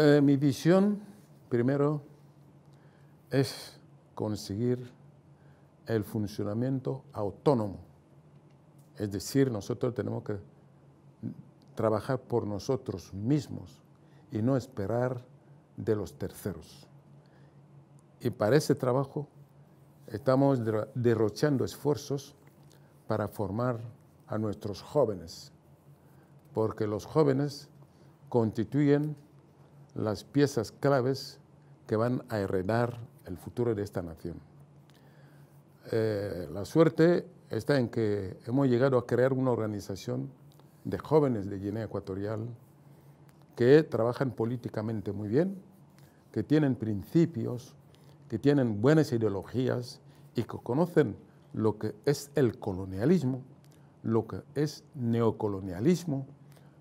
Eh, mi visión, primero, es conseguir el funcionamiento autónomo. Es decir, nosotros tenemos que trabajar por nosotros mismos y no esperar de los terceros. Y para ese trabajo estamos derrochando esfuerzos para formar a nuestros jóvenes, porque los jóvenes constituyen las piezas claves que van a heredar el futuro de esta nación. Eh, la suerte está en que hemos llegado a crear una organización de jóvenes de Guinea Ecuatorial que trabajan políticamente muy bien, que tienen principios, que tienen buenas ideologías y que conocen lo que es el colonialismo, lo que es neocolonialismo,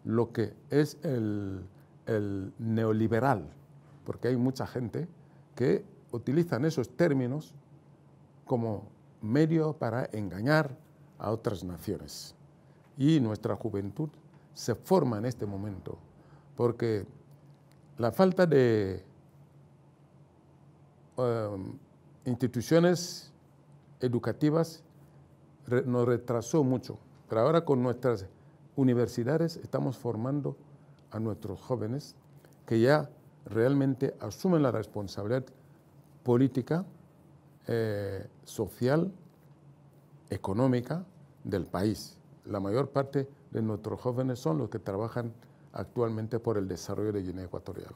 lo que es el el neoliberal, porque hay mucha gente que utilizan esos términos como medio para engañar a otras naciones. Y nuestra juventud se forma en este momento, porque la falta de em, instituciones educativas nos retrasó mucho, pero ahora con nuestras universidades estamos formando a nuestros jóvenes que ya realmente asumen la responsabilidad política, eh, social, económica del país. La mayor parte de nuestros jóvenes son los que trabajan actualmente por el desarrollo de Guinea Ecuatorial.